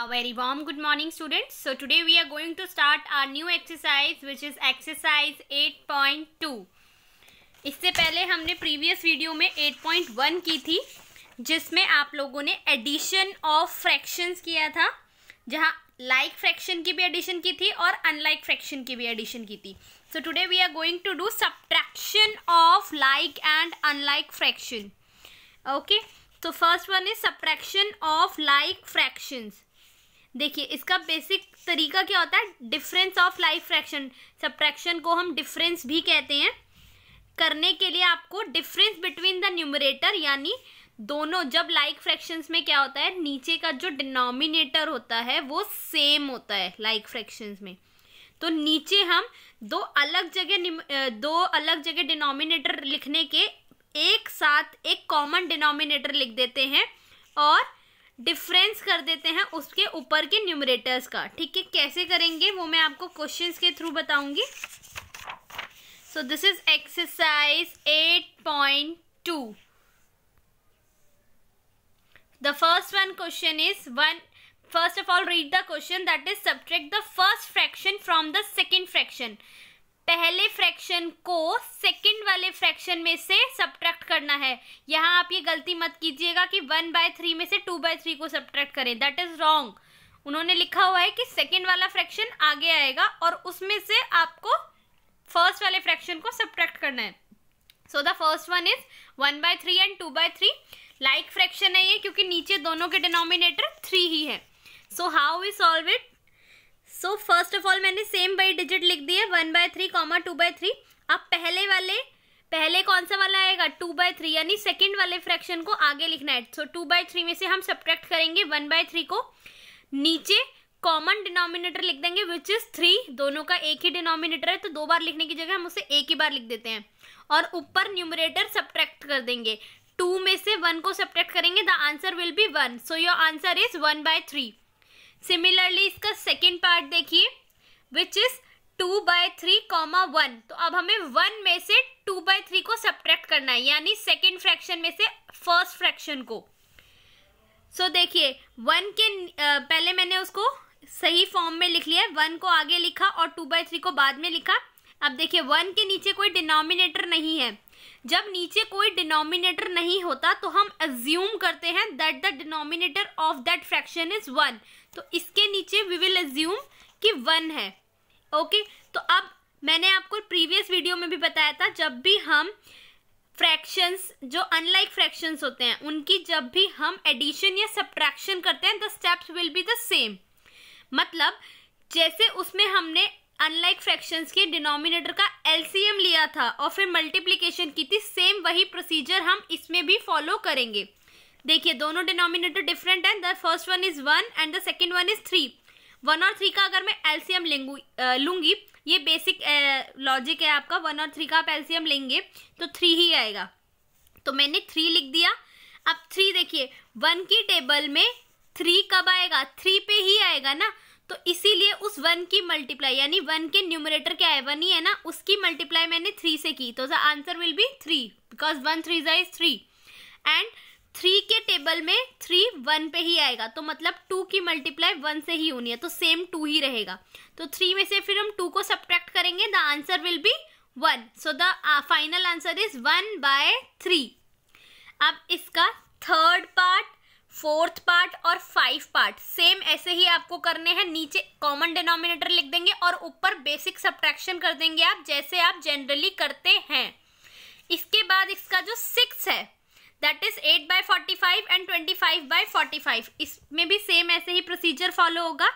A very warm good morning students. So today we are going to start our new exercise which is exercise 8.2. इससे पहले हमने previous video में 8.1 की थी जिसमें आप लोगों ने addition of fractions किया था जहाँ like fraction की भी addition की थी और unlike fraction की भी addition की थी. So today we are going to do subtraction of like and unlike fraction. Okay. So first one is subtraction of like fractions. देखिए इसका बेसिक तरीका क्या होता है difference of like fraction subtraction को हम डिफरेंस भी कहते हैं करने के लिए आपको डिफरेंस बिटवीन द न्यूमरेटर यानी दोनों जब लाइक फ्रैक्शंस में क्या होता है नीचे का जो डिनोमिनेटर होता है वो सेम होता है लाइक like फ्रैक्शंस में तो नीचे हम दो अलग जगह दो अलग जगह डिनोमिनेटर लिखने के एक साथ एक कॉमन डिनोमिनेटर लिख देते हैं और डिफरेंस कर देते हैं उसके ऊपर के न्यूमरेटर्स का ठीक है कैसे करेंगे वो मैं आपको क्वेश्चंस के थ्रू बताऊंगी so this is exercise eight point two the first one question is one first of all read the question that is subtract the first fraction from the second fraction पहले fraction को second वाले fraction में से subtract करना है यहाँ आप ये गलती मत कीजिएगा कि वन बाय थ्री में से टू बाय थ्री को सब्ट्रैक्ट करें दैट इज रॉन्ग उन्होंने लिखा हुआ है कि सेकंड वाला फ्रैक्शन आगे आएगा और उसमें से आपको फर्स्ट वाले फ्रैक्शन को सब्ट्रैक्ट करना है so the first one is one by three and two by three like fraction है ये क्योंकि नीचे दोनों के डिनोमिनेटर थ्री ही है so how we solve it so first of all मैंने सेम बाई डिजिट लिख दिए one by three comma two by three अब पहले वाले पहले कौन सा वाला आएगा टू बाय थ्री यानी सेकेंड वाले फ्रैक्शन को आगे लिखना है सो टू बाय थ्री में से हम सब्ट्रैक्ट करेंगे वन बाय थ्री को नीचे कॉमन डिनोमिनेटर लिख देंगे विच इज थ्री दोनों का एक ही डिनोमिनेटर है तो दो बार लिखने की जगह हम उसे एक ही बार लिख देते हैं और ऊपर न्यूमरेटर सब्ट्रैक्ट कर देंगे टू में से वन को सब्ट्रैक्ट करेंगे the answer will be one so your answer is one by three similarly इसका सेकेंड पार्ट देखिए which is two by three comma one तो अब हमें वन में से टू बाय थ्री को सब्ट्रैक्ट करना है यानी सेकेंड फ्रैक्शन में से फर्स्ट फ्रैक्शन को सो so, देखिए वन के पहले मैंने उसको सही फॉर्म में लिख लिया वन को आगे लिखा और टू बाय थ्री को बाद में लिखा अब देखिए वन के नीचे कोई डिनोमिनेटर नहीं है जब नीचे कोई डिनोमिनेटर नहीं होता तो हम एज्यूम करते हैं that the denominator of that fraction is one तो इसके नीचे वी विल एज्यूम कि वन है ओके okay? तो अब मैंने आपको प्रीवियस वीडियो में भी बताया था जब भी हम फ्रैक्शंस जो अनलाइक फ्रैक्शंस होते हैं उनकी जब भी हम एडिशन या सब्ट्रैक्शन करते हैं the steps will be the same मतलब जैसे उसमें हमने अनलाइक फ्रैक्शन के डिनोमिनेटर का एलसीएम लिया था और फिर मल्टीप्लीकेशन की थी सेम वही प्रोसीजर हम इसमें भी फॉलो करेंगे देखिए दोनों डिनोमिनेटर डिफरेंट हैं the first one is one and the second one is three one और थ्री का अगर मैं एलसीएम लूंगी ये बेसिक लॉजिक है आपका वन और थ्री का आप एलसीएम लेंगे तो थ्री ही आएगा तो मैंने थ्री लिख दिया अब थ्री देखिए वन की टेबल में थ्री कब आएगा थ्री पे ही आएगा ना तो इसीलिए उस वन की मल्टीप्लाई यानी वन के न्यूमरेटर क्या है वन ही है ना उसकी मल्टीप्लाई मैंने थ्री से की तो the answer will be three because one three जा थ्री एंड थ्री के टेबल में थ्री वन पे ही आएगा तो मतलब टू की मल्टीप्लाई वन से ही होनी है तो सेम टू ही रहेगा तो थ्री में से फिर हम टू को सब्ट्रैक्ट करेंगे the answer will be one so the final answer is one by three अब इसका थर्ड पार्ट फोर्थ पार्ट और फाइव पार्ट सेम ऐसे ही आपको करने हैं नीचे कॉमन डिनोमिनेटर लिख देंगे और ऊपर बेसिक सब्ट्रैक्शन कर देंगे आप जैसे आप जनरली करते हैं इसके बाद इसका जो सिक्स है that is eight by forty five and twenty five by forty five इसमें भी सेम ऐसे ही प्रोसीजर फॉलो होगा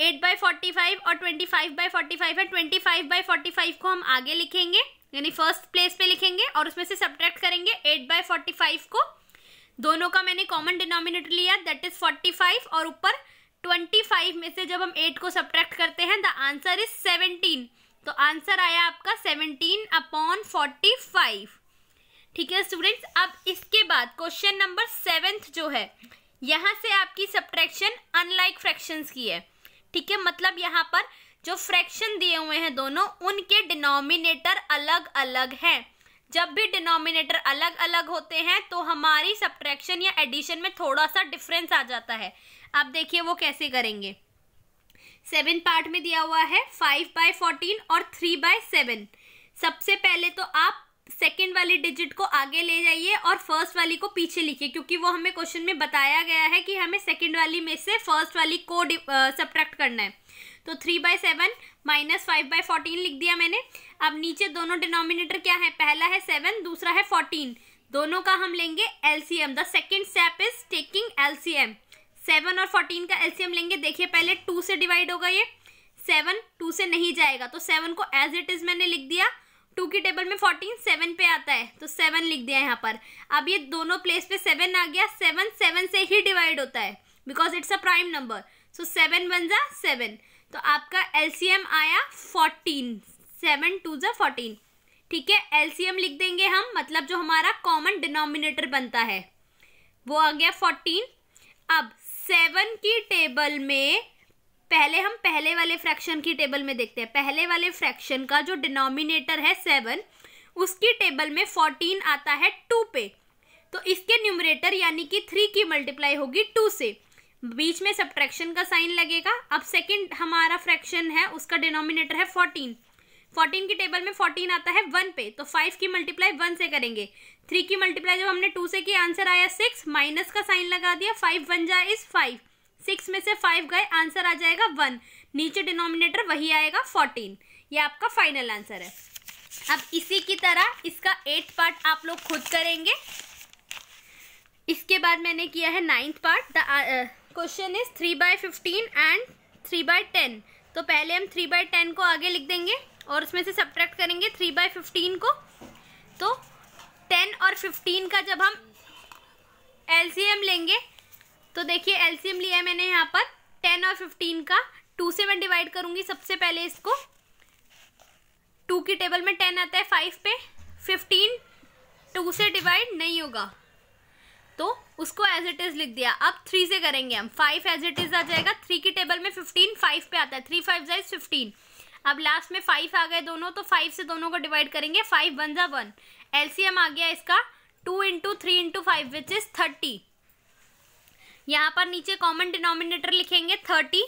एट बाय फोर्टी फाइव और twenty five by forty five है twenty five by forty five को हम आगे लिखेंगे यानी फर्स्ट प्लेस पे लिखेंगे और उसमें से सब्ट्रैक्ट करेंगे एट बाय फोर्टी फाइव को दोनों का मैंने कॉमन डिनोमिनेटर लिया दैट इज 45 और ऊपर 25 में से जब हम 8 को सब्ट्रैक्ट करते हैं द आंसर इज 17 तो आंसर आया आपका 17 अपॉन 45 ठीक है स्टूडेंट्स अब इसके बाद क्वेश्चन नंबर सेवेंथ जो है यहाँ से आपकी सब्ट्रैक्शन अनलाइक फ्रैक्शन की है ठीक है मतलब यहाँ पर जो फ्रैक्शन दिए हुए हैं दोनों उनके डिनोमिनेटर अलग अलग हैं जब भी डिनोमिनेटर अलग अलग होते हैं तो हमारी सब्ट्रैक्शन या एडिशन में थोड़ा सा डिफरेंस आ जाता है अब देखिए वो कैसे करेंगे सेवन पार्ट में दिया हुआ है फाइव बाय फोर्टीन और थ्री बाय सेवन सबसे पहले तो आप सेकेंड वाली डिजिट को आगे ले जाइए और फर्स्ट वाली को पीछे लिखिए क्योंकि वो हमें क्वेश्चन में बताया गया है कि हमें सेकेंड वाली में से फर्स्ट वाली को सब्ट्रैक्ट करना है तो three by seven minus five by fourteen लिख दिया मैंने अब नीचे दोनों डिनोमिनेटर क्या है पहला है सेवन दूसरा है फोर्टीन दोनों का हम लेंगे LCM the second step is taking LCM seven और फोर्टीन का एलसीएम लेंगे देखिए पहले टू से डिवाइड होगा ये सेवन टू से नहीं जाएगा तो सेवन को एज इट इज मैंने लिख दिया टू की टेबल में फोर्टीन सेवन पे आता है तो सेवन लिख दिया यहाँ पर अब ये दोनों प्लेस पे सेवन आ गया सेवन सेवन से ही डिवाइड होता है because it's a prime number so seven one जा सेवन तो आपका एलसीएम आया फोर्टीन सेवन टू जा फोर्टीन ठीक है एलसीएम लिख देंगे हम मतलब जो हमारा कॉमन डिनोमिनेटर बनता है वो आ गया फोर्टीन अब सेवन की टेबल में पहले हम पहले वाले फ्रैक्शन की टेबल में देखते हैं पहले वाले फ्रैक्शन का जो डिनोमिनेटर है सेवन उसकी टेबल में फोर्टीन आता है टू पे तो इसके न्यूमरेटर यानी कि थ्री की मल्टीप्लाई होगी टू से बीच में सब्ट्रैक्शन का साइन लगेगा अब सेकंड हमारा फ्रैक्शन है उसका डिनोमिनेटर है फोर्टीन फोर्टीन की टेबल में फोर्टीन आता है वन पे तो फाइव की मल्टीप्लाई वन से करेंगे थ्री की मल्टीप्लाई जब हमने टू से की आंसर आया सिक्स माइनस का साइन लगा दिया फाइव वन जाए फाइव सिक्स में से फाइव गए आंसर आ जाएगा वन नीचे डिनोमिनेटर वही आएगा फोर्टीन ये आपका फाइनल आंसर है अब इसी की तरह इसका एट पार्ट आप लोग खुद करेंगे इसके बाद मैंने किया है ninth part the question is three by fifteen and three by ten तो पहले हम थ्री बाय टेन को आगे लिख देंगे और उसमें से सब्ट्रैक्ट करेंगे थ्री बाय फिफ्टीन को तो टेन और फिफ्टीन का जब हम एलसीएम लेंगे तो देखिए एलसीएम लिया है मैंने यहाँ पर टेन और फिफ्टीन का टू से मैं डिवाइड करूँगी सबसे पहले इसको टू की टेबल में टेन आता है फाइव पे फिफ्टीन टू से डिवाइड नहीं होगा तो उसको एज इट इज़ लिख दिया अब थ्री से करेंगे हम फाइव एज इट इज़ आ जाएगा थ्री की टेबल में फिफ्टीन फाइव पे आता है थ्री फाइव जाइज फिफ्टीन अब लास्ट में फाइव आ गए दोनों तो फाइव से दोनों को डिवाइड करेंगे फाइव वन जा वन एलसीएम आ गया इसका two into three into five which is thirty यहाँ पर नीचे कॉमन डिनोमिनेटर लिखेंगे थर्टी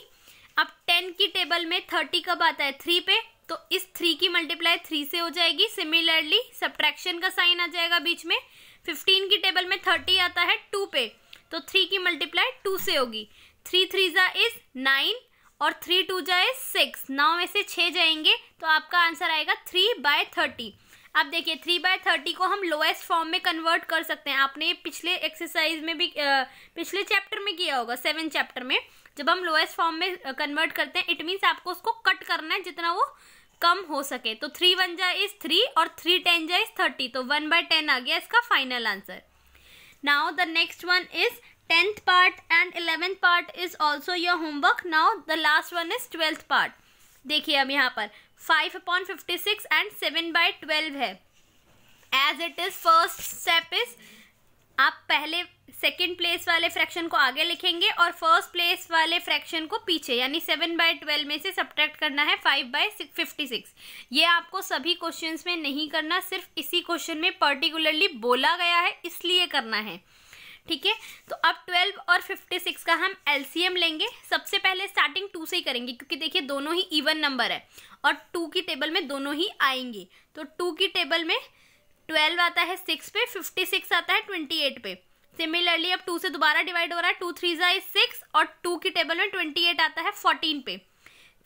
अब टेन की टेबल में थर्टी कब आता है थ्री पे तो इस थ्री की मल्टीप्लाई थ्री से हो जाएगी सिमिलरली सब्ट्रैक्शन का साइन आ जाएगा बीच में फिफ्टीन की टेबल में थर्टी आता है टू पे तो थ्री की मल्टीप्लाई टू से होगी थ्री थ्री जा इज नाइन और थ्री टू जा इज सिक्स नौ में से छः जाएंगे तो आपका आंसर आएगा थ्री बाय थर्टी अब देखिए थ्री बाय थर्टी को हम लोएस्ट फॉर्म में कन्वर्ट कर सकते हैं आपने पिछले एक्सरसाइज में भी पिछले चैप्टर में किया होगा सेवन चैप्टर में जब हम लोएस्ट फॉर्म में कन्वर्ट करते हैं इट मीन्स आपको उसको कट करना है जितना वो कम हो सके तो थ्री वन जा इज थ्री और थ्री टेन जा इज थर्टी तो वन बाय टेन आ गया इसका final answer now the next one is tenth part and eleventh part is also your homework now the last one is twelfth part देखिए अब यहाँ पर five upon fifty six and seven by twelve है as it is first step is आप पहले second place वाले fraction को आगे लिखेंगे और फर्स्ट प्लेस वाले फ्रैक्शन को पीछे यानी सेवन बाय ट्वेल्व में से सब्ट्रैक्ट करना है फाइव बाई फिफ्टी सिक्स ये आपको सभी क्वेश्चन में नहीं करना सिर्फ इसी क्वेश्चन में पर्टिकुलरली बोला गया है इसलिए करना है ठीक है तो अब 12 और 56 का हम एल लेंगे सबसे पहले स्टार्टिंग टू से ही करेंगे क्योंकि देखिए दोनों ही इवन नंबर है और टू की टेबल में दोनों ही आएंगे तो टू की टेबल में ट्वेल्व आता है सिक्स पे फिफ्टी सिक्स आता है ट्वेंटी एट पे सिमिलरली अब टू से दोबारा डिवाइड हो रहा है टू थ्री ज़ा सिक्स और टू की टेबल में ट्वेंटी एट आता है फोर्टीन पे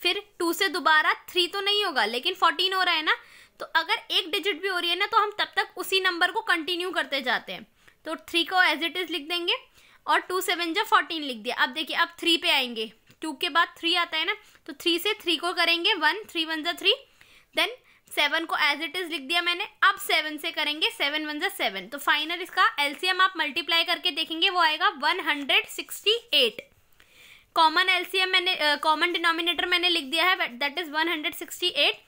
फिर टू से दोबारा थ्री तो नहीं होगा लेकिन फोर्टीन हो रहा है ना तो अगर एक डिजिट भी हो रही है ना तो हम तब तक उसी नंबर को कंटिन्यू करते जाते हैं तो थ्री को एज इट इज़ लिख देंगे और टू सेवन जो फोर्टीन लिख दिया अब देखिए अब थ्री पे आएंगे टू के बाद थ्री आता है ना तो थ्री से थ्री को करेंगे वन थ्री वन जै थ्री देन सेवन को एज इट इज़ लिख दिया मैंने अब सेवन से करेंगे सेवन वन जै सेवन तो फाइनल इसका एलसीएम आप मल्टीप्लाई करके देखेंगे वो आएगा one hundred sixty eight common LCM मैंने कॉमन डिनोमिनेटर मैंने लिख दिया है that is one hundred sixty eight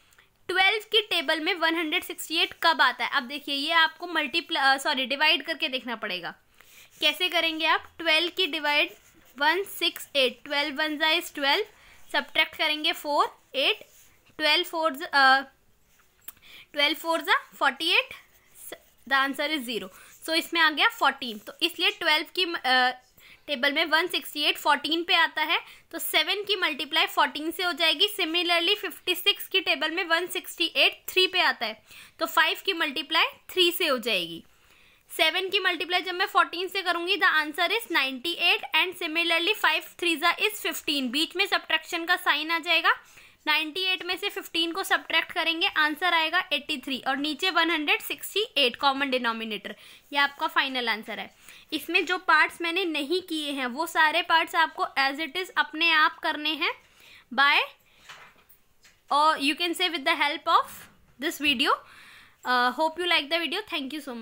twelve की टेबल में वन हंड्रेड सिक्सटी एट कब आता है अब देखिए ये आपको मल्टीप्ला सॉरी डिवाइड करके देखना पड़ेगा कैसे करेंगे आप ट्वेल्व की divide one six eight twelve one जाइज ट्वेल्व सब्ट्रैक्ट करेंगे four eight twelve four uh, twelve four ज़ा forty eight the answer is zero so इसमें आ गया फोर्टीन तो इसलिए ट्वेल्व की uh, टेबल में 168 14 पे आता है तो 7 की मल्टीप्लाई 14 से हो जाएगी सिमिलरली 56 की टेबल में 168 थ्री पे आता है तो 5 की मल्टीप्लाई 3 से हो जाएगी 7 की मल्टीप्लाई जब मैं 14 से करूंगी the answer is 98 and similarly 5 three ज़ा इज 15 बीच में सब्ट्रैक्शन का साइन आ जाएगा 98 में से 15 को सब्ट्रैक्ट करेंगे आंसर आएगा 83 और नीचे 168 कॉमन डिनोमिनेटर ये आपका फाइनल आंसर है इसमें जो पार्ट्स मैंने नहीं किए हैं वो सारे पार्ट्स आपको एज इट इज़ अपने आप करने हैं बाय और you can say with the help of this video hope you like the video thank you so much